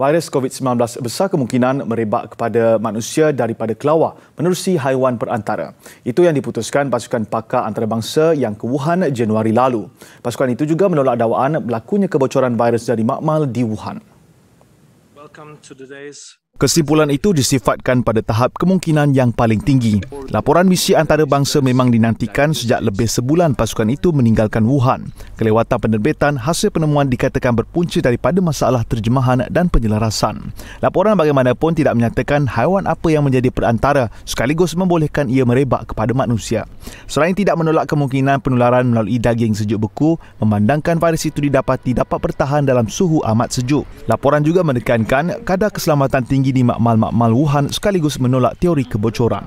Virus COVID-19 besar kemungkinan merebak kepada manusia daripada kelawar menerusi haiwan perantara. Itu yang diputuskan pasukan pakar antarabangsa yang ke Wuhan Januari lalu. Pasukan itu juga menolak dakwaan berlakunya kebocoran virus dari makmal di Wuhan. Welcome to today's Kesimpulan itu disifatkan pada tahap kemungkinan yang paling tinggi. Laporan misi antarabangsa memang dinantikan sejak lebih sebulan pasukan itu meninggalkan Wuhan. Kelewatan penerbitan hasil penemuan dikatakan berpunca daripada masalah terjemahan dan penyelarasan. Laporan bagaimanapun tidak menyatakan haiwan apa yang menjadi perantara sekaligus membolehkan ia merebak kepada manusia. Selain tidak menolak kemungkinan penularan melalui daging sejuk beku, memandangkan virus itu didapati dapat bertahan dalam suhu amat sejuk. Laporan juga menekankan kadar keselamatan tinggi menyanjini makmal-makmal Wuhan sekaligus menolak teori kebocoran.